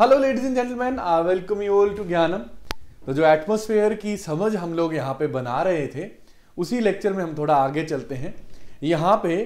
hello ladies and gentleman I welcome you all to Gyanam तो जो atmosphere की समझ हम लोग यहाँ पे बना रहे थे उसी लेक्चर में हम थोड़ा आगे चलते हैं यहाँ पे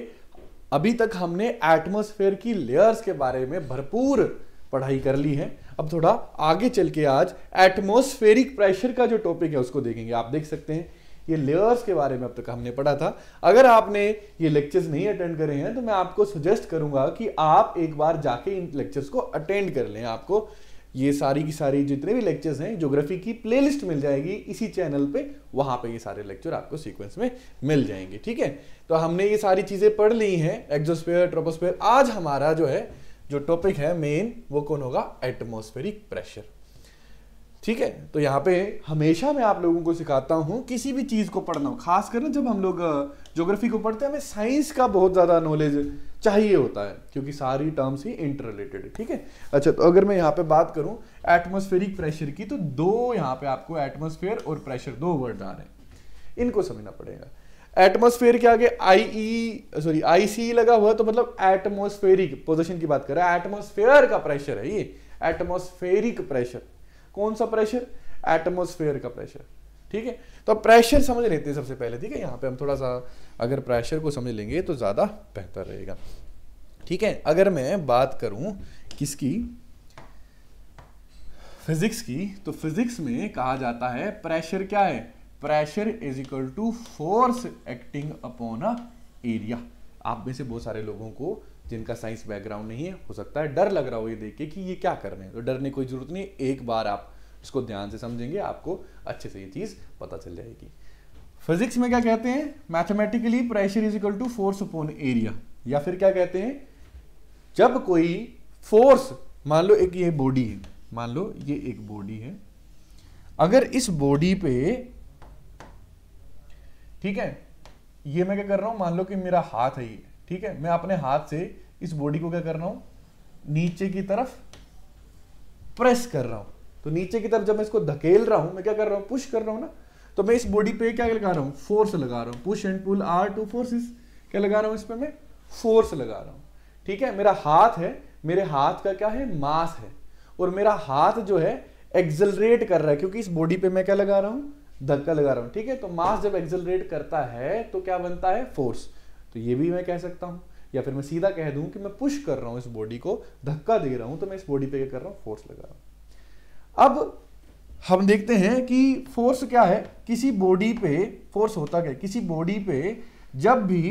अभी तक हमने एटमोसफेयर की लेयर्स के बारे में भरपूर पढ़ाई कर ली है अब थोड़ा आगे चल के आज एटमोसफेयरिक प्रेशर का जो टॉपिक है उसको देखेंगे आप देख सकते हैं ये लेयर्स के बारे में अब तक हमने पढ़ा था अगर आपने ये लेक्चर्स नहीं अटेंड करे हैं तो मैं आपको सजेस्ट करूंगा कि आप एक बार जाके इन लेक्चर्स को अटेंड कर लें आपको ये सारी की सारी जितने भी लेक्चर्स हैं ज्योग्राफी की प्लेलिस्ट मिल जाएगी इसी चैनल पे वहां पे ये सारे लेक्चर आपको सीक्वेंस में मिल जाएंगे ठीक है तो हमने ये सारी चीज़ें पढ़ ली हैं एक्जोस्फेयर ट्रोपोस्फेयर आज हमारा जो है जो टॉपिक है मेन वो कौन होगा एटमोस्फेरिक प्रेशर ठीक है तो यहाँ पे हमेशा मैं आप लोगों को सिखाता हूँ किसी भी चीज़ को पढ़ना खास कर ना जब हम लोग ज्योग्राफी को पढ़ते हैं हमें साइंस का बहुत ज़्यादा नॉलेज चाहिए होता है क्योंकि सारी टर्म्स ही इंटर रिलेटेड है ठीक है अच्छा तो अगर मैं यहाँ पे बात करूँ एटमोस्फेरिक प्रेशर की तो दो यहाँ पे आपको एटमोस्फेयर और प्रेशर दो वर्ड आ रहे हैं इनको समझना पड़ेगा एटमोस्फेयर के आगे आई ई सॉरी आई सी लगा हुआ तो मतलब एटमोस्फेरिक पोजिशन की बात कर रहे हैं एटमोस्फेयर का प्रेशर है ये एटमोस्फेरिक प्रेशर कौन सा प्रेशर एटमोस्फेयर का प्रेशर ठीक है तो प्रेशर समझ लेते हैं सबसे पहले ठीक है यहाँ पे हम थोड़ा सा अगर प्रेशर को समझ लेंगे तो ज़्यादा बेहतर रहेगा ठीक है अगर मैं बात करूं किसकी फिजिक्स की तो फिजिक्स में कहा जाता है प्रेशर क्या है pressure is equal to force acting upon a area आप में से बहुत सारे लोगों को जिनका साइंस बैकग्राउंड नहीं है हो सकता है डर लग रहा हो ये देख के कि ये क्या कर रहे हैं तो डरने ने कोई ज़रूरत नहीं एक बार आप इसको ध्यान से समझेंगे आपको अच्छे से ये चीज़ पता चल जाएगी फिजिक्स में क्या कहते हैं mathematically pressure is equal to force upon area या फिर क्या कहते हैं जब कोई फोर्स मान लो एक ये बॉडी है मान लो ये एक बॉडी है अगर इस बॉडी पे ठीक है ये मैं क्या कर रहा हूं मान लो कि मेरा हाथ है ये ठीक है मैं अपने हाथ से इस बॉडी को क्या कर रहा हूं नीचे की तरफ प्रेस कर रहा हूं तो नीचे की तरफ जब मैं इसको धकेल रहा हूं मैं क्या कर रहा हूं पुश कर रहा हूं ना तो मैं इस बॉडी पे क्या लगा रहा हूं फोर्स लगा रहा हूं push and pull are two forces क्या लगा रहा हूं इस पर मैं फोर्स लगा रहा हूं ठीक है मेरा हाथ है मेरे हाथ का क्या है मास है और मेरा हाथ जो है एक्जलरेट कर रहा है क्योंकि इस बॉडी पे मैं क्या लगा रहा हूं धक्का लगा रहा हूं ठीक है तो मास जब एक्जलरेट करता है तो क्या बनता है फोर्स तो ये भी मैं कह सकता हूँ या फिर मैं सीधा कह दूँ कि मैं पुश कर रहा हूँ इस बॉडी को धक्का दे रहा हूँ तो मैं इस बॉडी पे क्या कर रहा हूँ फोर्स लगा रहा हूँ अब हम देखते हैं कि फोर्स क्या है किसी बॉडी पे फोर्स होता क्या किसी बॉडी पे जब भी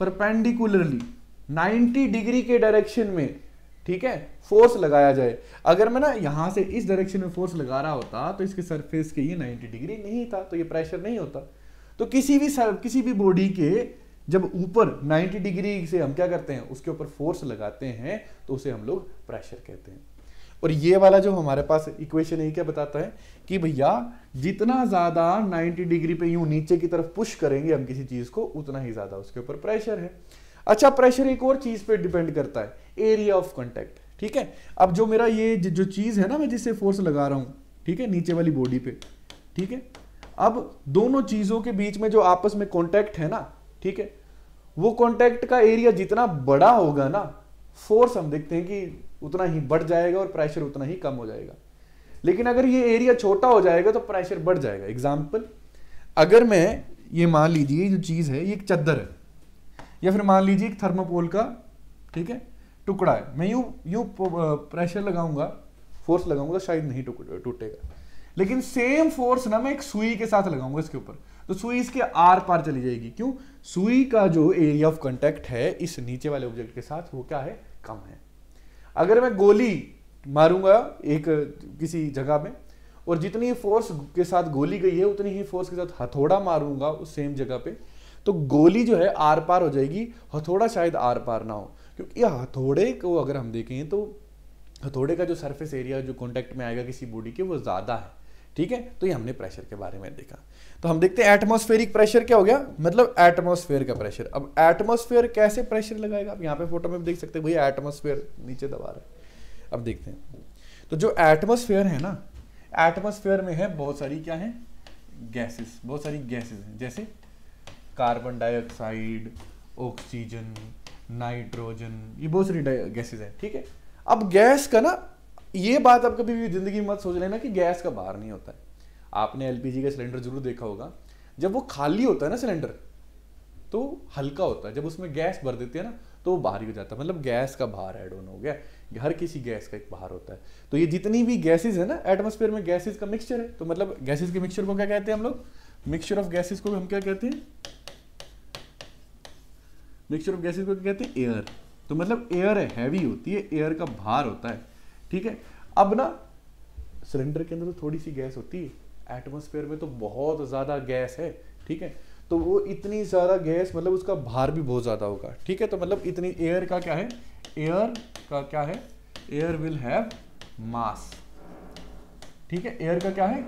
परपेंडिकुलरली 90 डिग्री के डायरेक्शन में ठीक है फोर्स लगाया जाए अगर मैं ना यहां से इस डायरेक्शन में फोर्स लगा रहा होता तो इसके सरफेस के ये 90 डिग्री नहीं था तो ये प्रेशर नहीं होता तो किसी भी सर किसी भी बॉडी के जब ऊपर 90 डिग्री से हम क्या करते हैं उसके ऊपर फोर्स लगाते हैं तो उसे हम लोग प्रेशर कहते हैं और ये वाला जो हमारे पास इक्वेशन है क्या बताता है कि भैया जितना ज़्यादा 90 डिग्री पे यूं नीचे की तरफ पुश करेंगे हम किसी चीज़ को उतना ही ज़्यादा उसके ऊपर प्रेशर है अच्छा प्रेशर एक और चीज़ पे डिपेंड करता है एरिया ऑफ कॉन्टेक्ट ठीक है अब जो मेरा ये जो चीज़ है ना मैं जिससे फोर्स लगा रहा हूं ठीक है नीचे वाली बॉडी पे ठीक है अब दोनों चीज़ों के बीच में जो आपस में कॉन्टेक्ट है ना ठीक है वो कॉन्टैक्ट का एरिया जितना बड़ा होगा ना फोर्स हम देखते हैं कि उतना ही बढ़ जाएगा और प्रेशर उतना ही कम हो जाएगा लेकिन अगर ये एरिया छोटा हो जाएगा तो प्रेशर बढ़ जाएगा एग्जाम्पल अगर मैं ये मान लीजिए जो चीज़ है ये एक चद्दर है या फिर मान लीजिए एक थर्मापोल का ठीक है टुकड़ा है मैं यू यू प्रेशर लगाऊंगा फोर्स लगाऊंगा तो शायद नहीं टूटेगा लेकिन सेम फोर्स ना मैं एक सुई के साथ लगाऊंगा इसके ऊपर तो सुई इसके आर पार चली जाएगी क्यों सुई का जो एरिया ऑफ कंटेक्ट है इस नीचे वाले ऑब्जेक्ट के साथ वो क्या है कम है अगर मैं गोली मारूंगा एक किसी जगह में और जितनी फोर्स के साथ गोली गई है उतनी ही फोर्स के साथ हथौड़ा मारूंगा उस सेम जगह पे तो गोली जो है आर पार हो जाएगी हथौड़ा शायद आर पार ना हो क्योंकि हथौड़े को अगर हम देखें तो हथौड़े का जो सरफेस एरिया जो कॉन्टेक्ट में आएगा किसी बॉडी के वो ज़्यादा है ठीक है तो ये हमने प्रेशर के बारे में देखा तो हम देखते हैं एटमोस्फेरिक प्रेशर क्या हो गया मतलब एटमोस्फेयर का प्रेशर अब एटमोस्फेयर कैसे प्रेशर लगाएगा आप यहाँ पे फोटो में देख सकते हैं भैया एटमोस्फेयर नीचे दबा रहा है अब देखते हैं तो जो एटमोस्फेयर है ना एटमोस्फेयर में है बहुत सारी क्या है गैसेस बहुत सारी गैसेस हैं जैसे कार्बन डाइऑक्साइड ऑक्सीजन नाइट्रोजन ये बहुत सारी गैसेस हैं ठीक है अब गैस का ना ये बात आप कभी भी जिंदगी मत सोच लेना कि गैस का बाहर नहीं होता है आपने एलपीजी का सिलेंडर जरूर देखा होगा जब वो खाली होता है ना सिलेंडर तो हल्का होता है जब उसमें गैस भर देती है ना तो वो बाहर हो जाता है मतलब गैस का बाहर ऐड ऑन हो गया हर किसी गैस का एक बाहर होता है तो ये जितनी भी गैसेज है ना एटमोसफेयर में गैसेज का मिक्सचर है तो मतलब गैसेज के मिक्सचर को क्या कहते हैं हम लोग मिक्सचर ऑफ गैसेज को हम क्या कहते हैं मिक्सचर ऑफ गैसेज को क्या कहते हैं एयर तो मतलब एयर है हैवी होती है एयर का भार होता है ठीक है अब ना सिलेंडर के अंदर तो थोड़ी सी गैस होती है एटमोसफेयर में तो बहुत ज़्यादा गैस है ठीक है तो वो इतनी सारा गैस मतलब उसका भार भी बहुत ज़्यादा होगा ठीक है तो मतलब इतनी एयर का क्या है एयर का क्या है एयर विल हैव मास ठीक है एयर का क्या है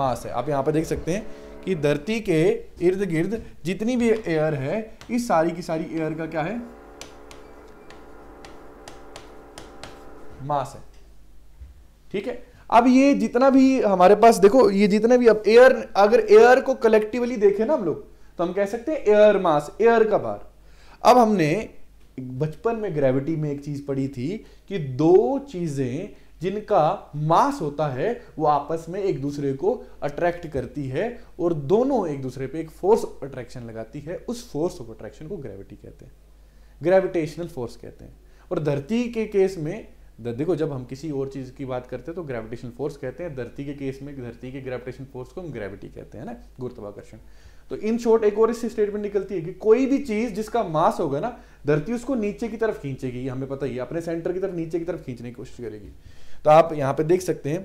मास है आप यहाँ पर देख सकते हैं कि धरती के इर्द गिर्द जितनी भी एयर है इस सारी की सारी एयर का क्या है मास है ठीक है अब ये जितना भी हमारे पास देखो ये जितने भी अब एयर अगर एयर को कलेक्टिवली देखें ना हम लोग तो हम कह सकते हैं एयर मास एयर का भार अब हमने बचपन में ग्रेविटी में एक चीज पढ़ी थी कि दो चीजें जिनका मास होता है वो आपस में एक दूसरे को अट्रैक्ट करती है और दोनों एक दूसरे पे एक फोर्स अट्रैक्शन लगाती है उस फोर्स ऑफ अट्रैक्शन को ग्रेविटी कहते हैं ग्रेविटेशनल फोर्स कहते हैं और धरती के केस में देखो जब हम किसी और चीज़ की बात करते हैं तो ग्रेविटेशन फोर्स कहते हैं धरती के केस में धरती के ग्रेविटेशन फोर्स को हम ग्रेविटी कहते हैं ना गुरुत्वाकर्षण तो इन शॉर्ट एक और इससे स्टेटमेंट निकलती है कि कोई भी चीज जिसका मास होगा ना धरती उसको नीचे की तरफ खींचेगी हमें पता ही अपने सेंटर की तरफ नीचे की तरफ खींचने की कोशिश करेगी तो आप यहाँ पे देख सकते हैं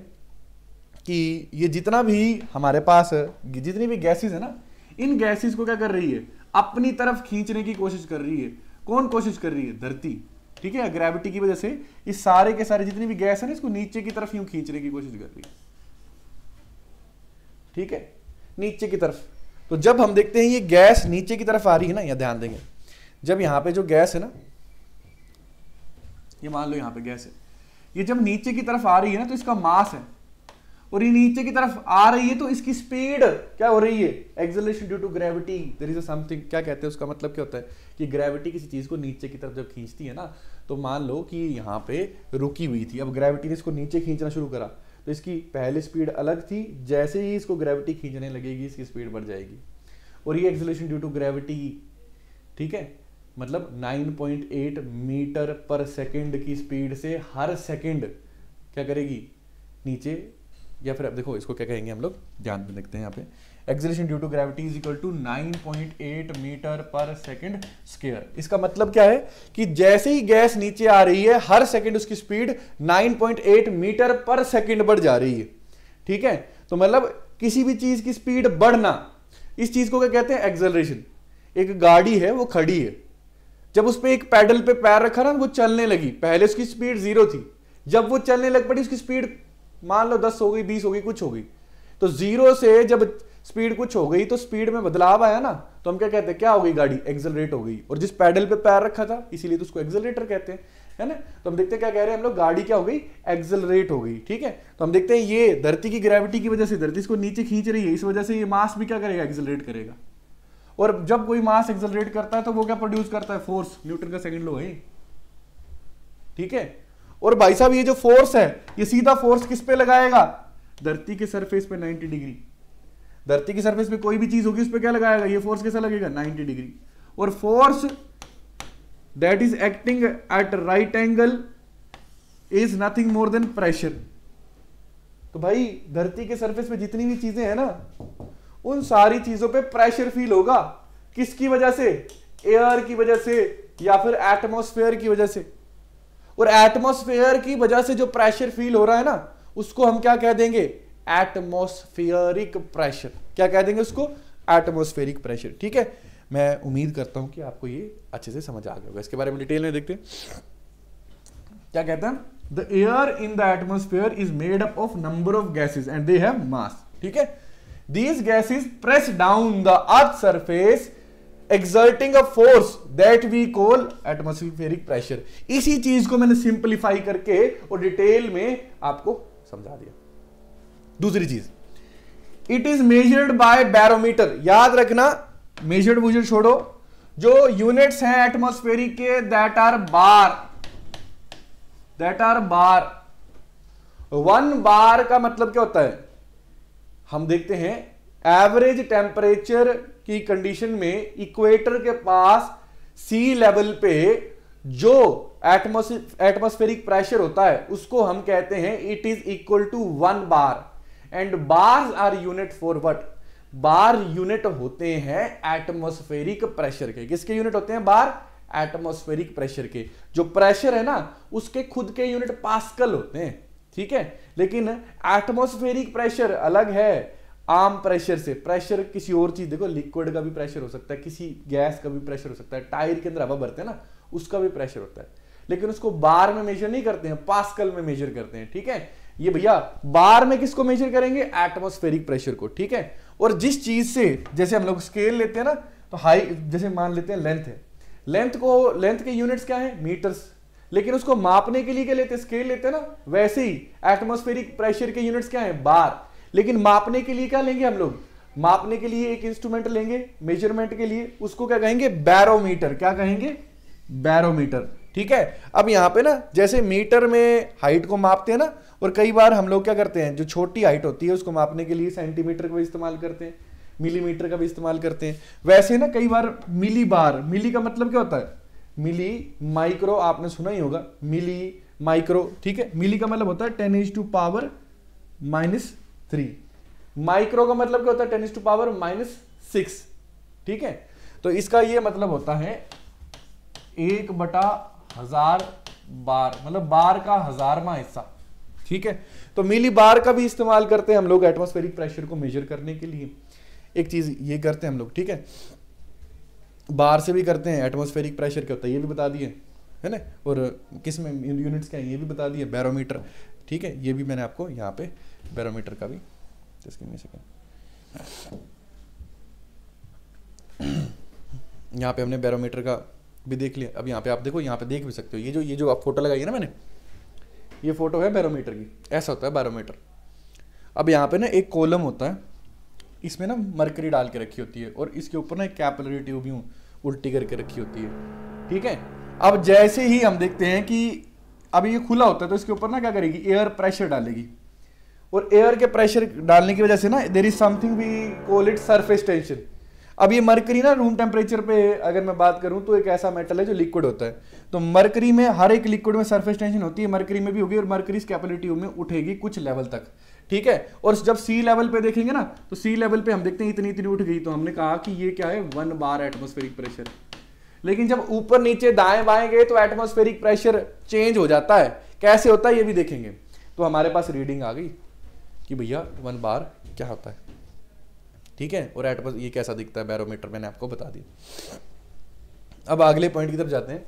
कि ये जितना भी हमारे पास जितनी भी गैसेज है ना इन गैसेज को क्या कर रही है अपनी तरफ खींचने की कोशिश कर रही है कौन कोशिश कर रही है धरती ठीक है ग्रेविटी की वजह से इस सारे के सारे जितनी भी गैस है ना इसको नीचे की तरफ यूं खींचने की कोशिश कर रही है ठीक है नीचे की तरफ तो जब हम देखते हैं ये गैस नीचे की तरफ आ रही है ना यह ध्यान देंगे जब यहां पे जो गैस है ना ये मान लो यहां पे गैस है ये जब नीचे की तरफ आ रही है ना तो इसका मास है और ये नीचे की तरफ आ रही है तो इसकी स्पीड क्या हो रही है acceleration due to gravity there is something क्या कहते हैं उसका मतलब क्या होता है कि ग्रेविटी किसी चीज़ को नीचे की तरफ जब खींचती है ना तो मान लो कि यहाँ पे रुकी हुई थी अब ग्रेविटी ने इसको नीचे खींचना शुरू करा तो इसकी पहले स्पीड अलग थी जैसे ही इसको ग्रेविटी खींचने लगेगी इसकी स्पीड बढ़ जाएगी और ये एक्सेलरेशन ड्यू टू ग्रेविटी ठीक है मतलब 9.8 मीटर पर सेकंड की स्पीड से हर सेकंड क्या करेगी नीचे या फिर अब देखो इसको क्या कहेंगे हम लोग ध्यान में देखते हैं यहाँ पे acceleration due to gravity is equal to 9.8 metre per second square इसका मतलब क्या है कि जैसे ही गैस नीचे आ रही है हर सेकंड उसकी स्पीड 9.8 मीटर पर सेकंड बढ़ जा रही है ठीक है तो मतलब किसी भी चीज की स्पीड बढ़ना इस चीज को क्या कहते हैं एक्सलेशन एक गाड़ी है वो खड़ी है जब उस पर एक पैडल पे पैर रखा ना वो चलने लगी पहले उसकी स्पीड जीरो थी जब वो चलने लग पड़ी उसकी स्पीड मान लो दस हो गई बीस होगी कुछ होगी तो जीरो से जब स्पीड कुछ हो गई तो स्पीड में बदलाव आया ना तो हम क्या कहते हैं क्या हो गई गाड़ी एक्सलरेट हो गई और जिस पैडल पे पैर रखा था इसीलिए तो उसको एक्सलरेटर कहते हैं है ना तो हम देखते हैं क्या कह रहे हैं हम लोग गाड़ी क्या हो गई एक्सलरेट हो गई ठीक है तो हम देखते हैं ये धरती की ग्रेविटी की वजह से धरती इसको नीचे खींच रही है इस वजह से ये मास भी क्या करेगा एक्सलरेट करेगा और जब कोई मास एक्सलरेट करता है तो वो क्या प्रोड्यूस करता है फोर्स न्यूटन का सेकेंड लो है ठीक है और भाई साहब ये जो फोर्स है ये सीधा फोर्स किस पे लगाएगा धरती के सरफेस पे 90 डिग्री धरती के सरफेस पे कोई भी चीज होगी उस पर क्या लगाएगा ये फोर्स कैसा लगेगा 90 डिग्री और force that is acting at right angle is nothing more than pressure तो भाई धरती के सरफेस पे जितनी भी चीजें हैं ना उन सारी चीजों पे प्रेशर फील होगा किसकी वजह से एयर की वजह से या फिर एटमोस्फेयर की वजह से और एटमोस्फेयर की वजह से जो प्रेशर फील हो रहा है ना उसको हम क्या कह देंगे एटमोस्फियरिक प्रेशर क्या कह देंगे उसको एटमोस्फेरिक प्रेशर ठीक है मैं उम्मीद करता हूं कि आपको ये अच्छे से समझ आ गया होगा इसके बारे में डिटेल में देखते क्या कहते हैं the air in the atmosphere is made up of number of gases and they have mass ठीक है these gases press down the earth surface exerting a force that we call atmospheric pressure इसी चीज को मैंने simplify करके और detail में आपको समझा दिया दूसरी चीज it is measured by barometer याद रखना मेजर्ड मुझे छोड़ो जो यूनिट्स हैं एटमोस्फेरिक के that are bar that are bar one bar का मतलब क्या होता है हम देखते हैं एवरेज टेम्परेचर की कंडीशन में इक्वेटर के पास सी लेवल पे जो एटमोस्फेरिक प्रेशर होता है उसको हम कहते हैं it is equal to one bar and bars are unit for what bar unit होते हैं एटमोस्फेरिक प्रेशर के किसके यूनिट होते हैं बार एटमोस्फेरिक प्रेशर के जो प्रेशर है ना उसके खुद के यूनिट पास्कल होते हैं ठीक है लेकिन एटमोस्फेरिक प्रेशर अलग है आम प्रेशर से प्रेशर किसी और चीज देखो लिक्विड का भी प्रेशर हो सकता है किसी गैस का भी प्रेशर हो सकता है टायर के अंदर हवा भरते हैं ना उसका भी प्रेशर होता है लेकिन उसको बार में मेजर नहीं करते हैं पास्कल में मेजर करते हैं ठीक है ये भैया बार में किसको मेजर करेंगे एटमोस्फेरिक प्रेशर को ठीक है और जिस चीज से जैसे हम लोग स्केल लेते हैं ना तो हाई जैसे मान लेते हैं लेंथ है लेंथ को लेंथ के यूनिट्स क्या है मीटर्स लेकिन उसको मापने के लिए क्या लेते स्केल लेते हैं ना वैसे ही एटमोस्फेरिक प्रेशर के यूनिट्स क्या है बार लेकिन मापने के लिए क्या लेंगे हम लोग मापने के लिए एक इंस्ट्रूमेंट लेंगे मेजरमेंट के लिए उसको क्या कहेंगे बैरोमीटर क्या कहेंगे बैरोमीटर ठीक है अब यहां पे ना जैसे मीटर में हाइट को मापते हैं ना और कई बार हम लोग क्या करते हैं जो छोटी हाइट होती है उसको मापने के लिए सेंटीमीटर का भी इस्तेमाल करते हैं मिलीमीटर का भी इस्तेमाल करते हैं वैसे ना कई बार मिली बार मिली का मतलब क्या होता है मिली माइक्रो आपने सुना ही होगा मिली माइक्रो ठीक है मिली का मतलब होता है ten is to power minus three micro का मतलब क्या होता है ten is to power minus six ठीक है तो इसका ये मतलब होता है एक बटा हजार बार मतलब बार का हजारवा हिस्सा ठीक है तो मिली बार का भी इस्तेमाल करते हैं हम लोग एटमोस्फेरिक प्रेशर को मेजर करने के लिए एक चीज ये करते हैं हम लोग ठीक है बार से भी करते हैं एटमोस्फेरिक प्रेशर क्या होता है ये भी बता दिए है ना और किस में यूनिट्स क्या है ये भी बता दिए बैरोमीटर ठीक है ये भी मैंने आपको यहाँ पे बैरोमीटर का भी जस्ट गिव मी यहाँ पे हमने बैरोमीटर का भी देख लिया अब यहाँ पे आप देखो यहाँ पे देख भी सकते हो ये जो ये जो आप फोटो लगाई है ना मैंने ये फोटो है बैरोमीटर की ऐसा होता है बैरोमीटर अब यहाँ पे ना एक कॉलम होता है इसमें ना मरकरी डाल के रखी होती है और इसके ऊपर ना एक कैपलरी ट्यूब यूँ उल्टी करके रखी होती है ठीक है अब जैसे ही हम देखते हैं कि अब ये खुला होता है तो इसके ऊपर ना क्या करेगी एयर प्रेशर डालेगी और एयर के प्रेशर डालने की वजह से ना there is something we call it surface tension अब ये मरकरी ना रूम टेम्परेचर पे अगर मैं बात करूं तो एक ऐसा मेटल है जो लिक्विड होता है तो मरकरी में हर एक लिक्विड में सरफेस टेंशन होती है मरकरी में भी होगी और मरकरी कैपेलिटी में उठेगी कुछ लेवल तक ठीक है और जब सी लेवल पे देखेंगे ना तो सी लेवल पे हम देखते हैं इतनी इतनी उठ गई तो हमने कहा कि ये क्या है वन बार एटमोस्फेरिक प्रेशर है लेकिन जब ऊपर नीचे दाएं बाएं गए तो एटमोस्फेरिक प्रेशर चेंज हो जाता है कैसे होता है ये भी देखेंगे तो हमारे पास रीडिंग आ गई कि भैया वन बार क्या होता है ठीक है और एटमोस ये कैसा दिखता है बैरोमीटर मैंने आपको बता दिया अब अगले पॉइंट की तरफ जाते हैं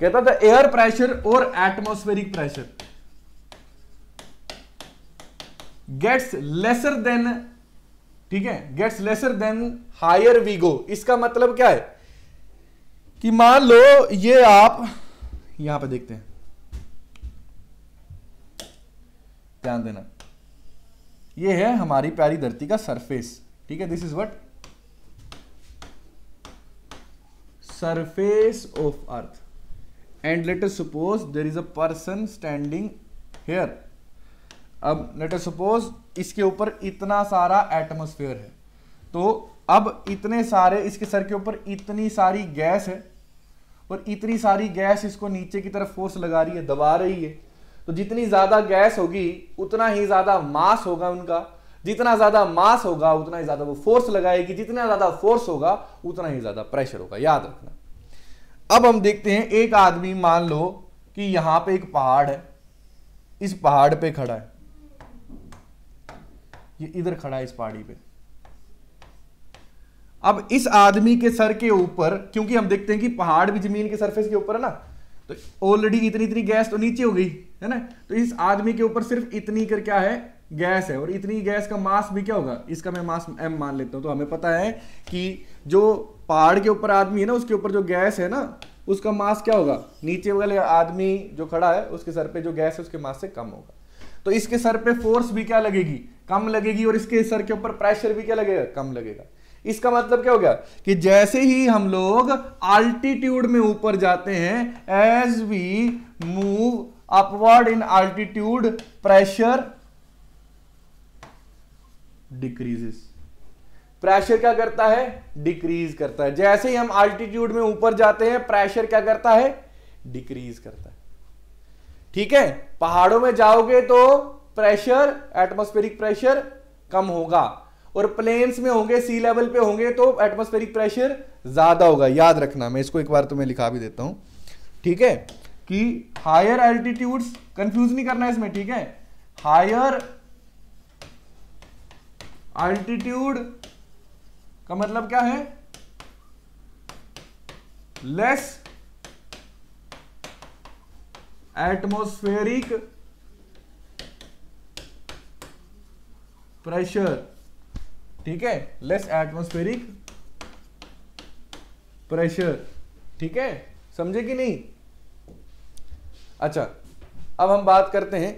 कहता था एयर प्रेशर और atmospheric pressure gets lesser than ठीक है गेट्स लेसर देन हायर वीगो इसका मतलब क्या है कि मान लो ये आप यहां पे देखते हैं ध्यान देना ये है हमारी प्यारी धरती का सरफेस ठीक है this is what surface of earth and let us suppose there is a person standing here अब लेट अस सपोज इसके ऊपर इतना सारा एटमोस्फेयर है तो अब इतने सारे इसके सर के ऊपर इतनी सारी गैस है और इतनी सारी गैस इसको नीचे की तरफ फोर्स लगा रही है दबा रही है तो जितनी ज्यादा गैस होगी उतना ही ज्यादा मास होगा उनका जितना ज्यादा मास होगा उतना ही ज्यादा वो फोर्स लगाएगी जितना ज्यादा फोर्स होगा उतना ही ज्यादा प्रेशर होगा याद रखना अब हम देखते हैं एक आदमी मान लो कि यहां पे एक पहाड़ है इस पहाड़ पे खड़ा है ये इधर खड़ा है इस पहाड़ी पे अब इस आदमी के सर के ऊपर क्योंकि हम देखते हैं कि पहाड़ भी जमीन के सरफेस के ऊपर है ना तो ऑलरेडी इतनी इतनी गैस तो नीचे हो गई है ना तो इस आदमी के ऊपर सिर्फ इतनी कर क्या है गैस है और इतनी गैस का मास भी क्या होगा इसका मैं मास एम मान लेता हूं तो हमें पता है कि जो पहाड़ के ऊपर आदमी है ना उसके ऊपर जो गैस है ना उसका मास क्या होगा नीचे वाले आदमी जो खड़ा है उसके सर पे जो गैस है उसके मास से कम होगा तो इसके सर पे फोर्स भी क्या लगेगी कम लगेगी और इसके सर के ऊपर प्रेशर भी क्या लगेगा कम लगेगा इसका मतलब क्या हो गया कि जैसे ही हम लोग आल्टीट्यूड में ऊपर जाते हैं as we move upward in altitude pressure decreases pressure क्या करता है डिक्रीज करता है जैसे ही हम आल्टीट्यूड में ऊपर जाते हैं प्रेशर क्या करता है डिक्रीज करता है ठीक है पहाड़ों में जाओगे तो प्रेशर एटमोस्फेरिक प्रेशर कम होगा और प्लेन्स में होंगे सी लेवल पे होंगे तो एटमोस्फेरिक प्रेशर ज़्यादा होगा याद रखना मैं इसको एक बार तुम्हें लिखा भी देता हूं ठीक है कि हायर एल्टीट्यूड्स कंफ्यूज नहीं करना इसमें ठीक है हायर एल्टीट्यूड का मतलब क्या है लेस एटमोस्फेरिक प्रेशर ठीक है लेस एटमोस्फेरिक प्रेशर ठीक है समझे कि नहीं अच्छा अब हम बात करते हैं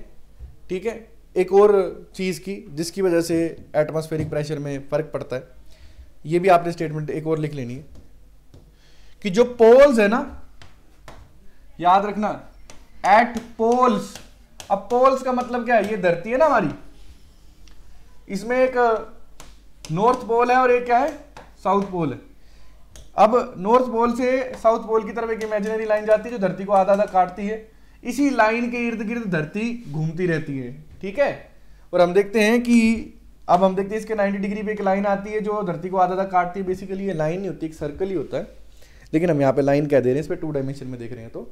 ठीक है एक और चीज़ की जिसकी वजह से एटमोस्फेरिक प्रेशर में फ़र्क पड़ता है ये भी आपने स्टेटमेंट एक और लिख लेनी है कि जो पोल्स है ना याद रखना एट पोल्स अब पोल्स का मतलब क्या है ये धरती है ना हमारी इसमें एक नॉर्थ पोल है और एक क्या है साउथ पोल है अब नॉर्थ पोल से साउथ पोल की तरफ एक इमेजिनरी लाइन जाती है जो धरती को आधा आधा काटती है इसी लाइन के इर्द गिर्द धरती घूमती रहती है ठीक है और हम देखते हैं कि अब हम देखते हैं इसके 90 डिग्री पे एक लाइन आती है जो धरती को आधा आधा काटती है बेसिकली ये लाइन नहीं होती एक सर्कल ही होता है लेकिन हम यहाँ पे लाइन कह दे रहे हैं इस पर टू डायमेंशन में देख रहे हैं तो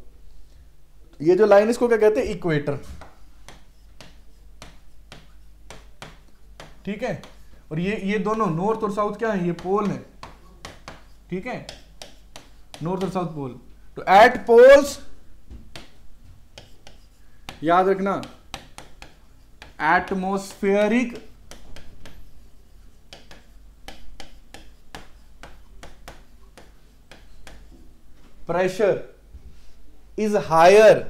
ये जो लाइन इसको क्या कहते हैं इक्वेटर ठीक है और ये ये दोनों नॉर्थ और साउथ क्या है ये पोल है ठीक है नॉर्थ और साउथ पोल तो एट पोल्स याद रखना atmospheric pressure is higher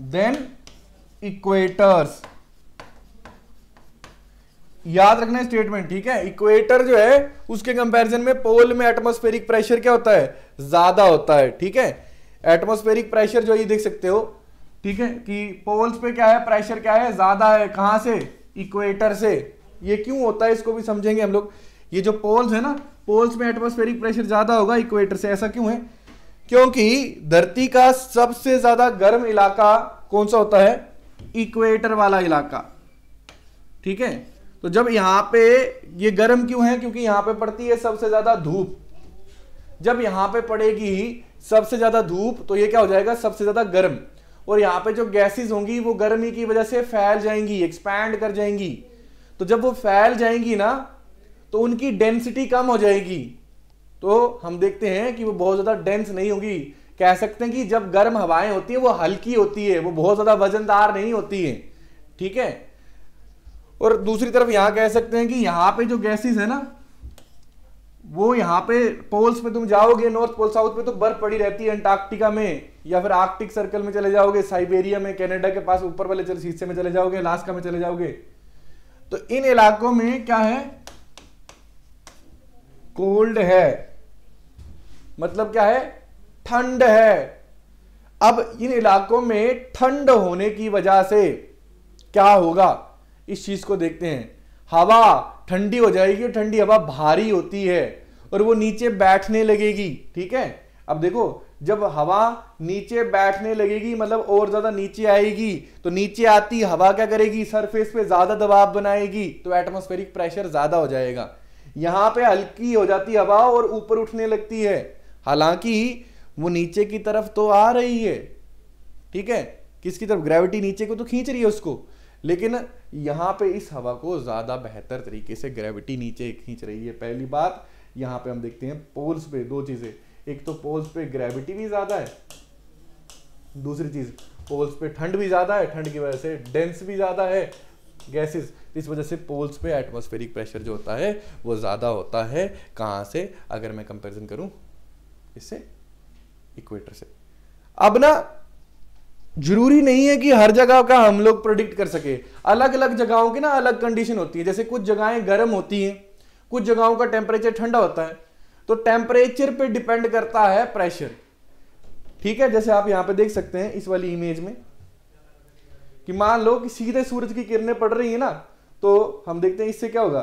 than equators याद रखना है स्टेटमेंट ठीक है इक्वेटर जो है उसके कंपैरिजन में पोल में एटमोस्फेरिक प्रेशर क्या होता है ज्यादा होता है ठीक है एटमोस्फेरिक प्रेशर जो ये देख सकते हो ठीक है कि पोल्स पे क्या है प्रेशर क्या है ज्यादा है कहां से इक्वेटर से ये क्यों होता है इसको भी समझेंगे हम लोग ये जो पोल्स है ना पोल्स में एटमोस्फेरिक प्रेशर ज्यादा होगा इक्वेटर से ऐसा क्यों है क्योंकि धरती का सबसे ज्यादा गर्म इलाका कौन सा होता है इक्वेटर वाला इलाका ठीक है तो जब यहां पे ये गर्म क्यों है क्योंकि यहां पे पड़ती है सबसे ज्यादा धूप जब यहां पे पड़ेगी सबसे ज्यादा धूप तो ये क्या हो जाएगा सबसे ज्यादा गर्म और यहां पे जो गैसेस होंगी वो गर्मी की वजह से फैल जाएंगी एक्सपैंड कर जाएंगी तो जब वो फैल जाएंगी ना तो उनकी डेंसिटी कम हो जाएगी तो हम देखते हैं कि वो बहुत ज़्यादा डेंस नहीं होगी कह सकते हैं कि जब गर्म हवाएं होती है वो हल्की होती है वो बहुत ज़्यादा वजनदार नहीं होती है ठीक है और दूसरी तरफ यहां कह सकते हैं कि यहां पे जो गैसेस है ना वो यहाँ पे पोल्स पे तुम जाओगे नॉर्थ पोल साउथ पे तो बर्फ पड़ी रहती है अंटार्कटिका में या फिर आर्कटिक सर्कल में चले जाओगे साइबेरिया में कनाडा के पास ऊपर वाले चल हिस्से में चले जाओगे अलास्का में चले जाओगे तो इन इलाकों में क्या है कोल्ड है मतलब क्या है ठंड है अब इन इलाकों में ठंड होने की वजह से क्या होगा इस चीज को देखते हैं हवा ठंडी हो जाएगी ठंडी हवा भारी होती है और वो नीचे बैठने लगेगी ठीक है अब देखो जब हवा नीचे बैठने लगेगी मतलब और ज्यादा नीचे आएगी तो नीचे आती हवा क्या करेगी सरफेस पे ज्यादा दबाव बनाएगी तो एटमोस्फेरिक प्रेशर ज्यादा हो जाएगा यहां पे हल्की हो जाती हवा और ऊपर उठने लगती है हालांकि वो नीचे की तरफ तो आ रही है ठीक है किसकी तरफ ग्रेविटी नीचे को तो खींच रही है उसको लेकिन यहाँ पे इस हवा को ज़्यादा बेहतर तरीके से ग्रेविटी नीचे खींच रही है पहली बात यहाँ पे हम देखते हैं पोल्स पे दो चीज़ें एक तो पोल्स पे ग्रेविटी भी ज़्यादा है दूसरी चीज़ पोल्स पे ठंड भी ज़्यादा है ठंड की वजह से डेंस भी ज़्यादा है गैसेस इस वजह से पोल्स पे एटमॉस्फेरिक प्रेशर जो होता है वो ज़्यादा होता है कहाँ से अगर मैं कंपेरिजन करूँ इससे इक्वेटर से अब ना जरूरी नहीं है कि हर जगह का हम लोग प्रोडिक्ट कर सके अलग अलग जगहों की ना अलग कंडीशन होती है जैसे कुछ जगहें गर्म होती हैं कुछ जगहों का टेम्परेचर ठंडा होता है तो टेम्परेचर पे डिपेंड करता है प्रेशर ठीक है जैसे आप यहां पे देख सकते हैं इस वाली इमेज में कि मान लो कि सीधे सूरज की किरणें पड़ रही है ना तो हम देखते हैं इससे क्या होगा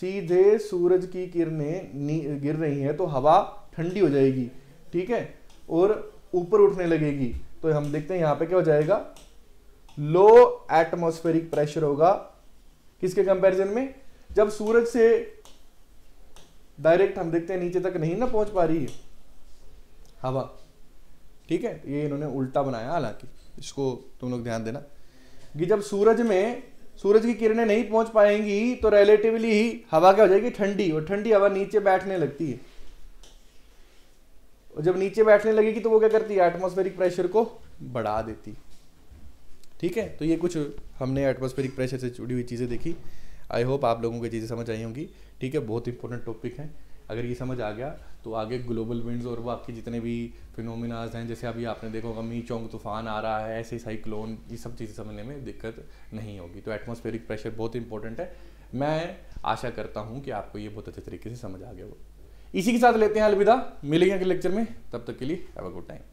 सीधे सूरज की किरणें गिर रही है तो हवा ठंडी हो जाएगी ठीक है और ऊपर उठने लगेगी तो हम देखते हैं यहां पे क्या हो जाएगा लो एटमोस्फेरिक प्रेशर होगा किसके कंपैरिजन में जब सूरज से डायरेक्ट हम देखते हैं नीचे तक नहीं ना पहुंच पा रही है हवा ठीक है ये इन्होंने उल्टा बनाया हालांकि इसको तुम लोग ध्यान देना कि जब सूरज में सूरज की किरणें नहीं पहुंच पाएंगी तो रिलेटिवली ही हवा क्या हो जाएगी ठंडी और ठंडी हवा नीचे बैठने लगती है और जब नीचे बैठने लगेगी तो वो क्या करती है एटमोस्फेरिक प्रेशर को बढ़ा देती ठीक है तो ये कुछ हमने एटमोस्फेरिक प्रेशर से जुड़ी हुई चीज़ें देखी आई होप आप लोगों को चीज़ें समझ आई होंगी ठीक है बहुत इंपॉर्टेंट टॉपिक है अगर ये समझ आ गया तो आगे ग्लोबल विंड्स और बाकी जितने भी फिनोमिनाज हैं जैसे अभी आपने देखा होगा मी चौंग तूफान आ रहा है ऐसे साइक्लोन ये सब चीज़ें समझने में दिक्कत नहीं होगी तो एटमोस्फेरिक प्रेशर बहुत इंपॉर्टेंट है मैं आशा करता हूँ कि आपको ये बहुत अच्छे तरीके से समझ आ गया होगा इसी के साथ लेते हैं अलविदा मिलेंगे अगले लेक्चर में तब तक के लिए हैव अ गुड टाइम